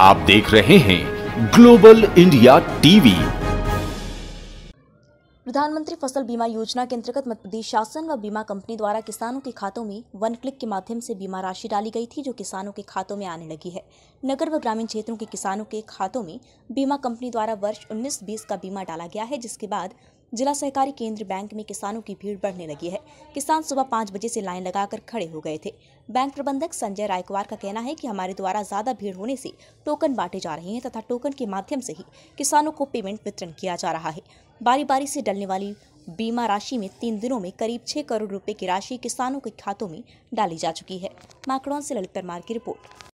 आप देख रहे हैं ग्लोबल इंडिया टीवी प्रधानमंत्री फसल बीमा योजना के अंतर्गत मध्य प्रदेश शासन व बीमा कंपनी द्वारा किसानों के खातों में वन क्लिक के माध्यम से बीमा राशि डाली गई थी जो किसानों के खातों में आने लगी है नगर व ग्रामीण क्षेत्रों के किसानों के खातों में बीमा कंपनी द्वारा वर्ष 19-20 का बीमा डाला गया है जिसके बाद जिला सहकारी केंद्र बैंक में किसानों की भीड़ बढ़ने लगी है किसान सुबह पाँच बजे से लाइन लगाकर खड़े हो गए थे बैंक प्रबंधक संजय रायकवार का कहना है कि हमारे द्वारा ज्यादा भीड़ होने से टोकन बांटे जा रहे हैं तथा टोकन के माध्यम से ही किसानों को पेमेंट वितरण किया जा रहा है बारी बारी से डलने वाली बीमा राशि में तीन दिनों में करीब छह करोड़ रुपए की राशि किसानों के खातों में डाली जा चुकी है माकड़ौन से ललित परमार की रिपोर्ट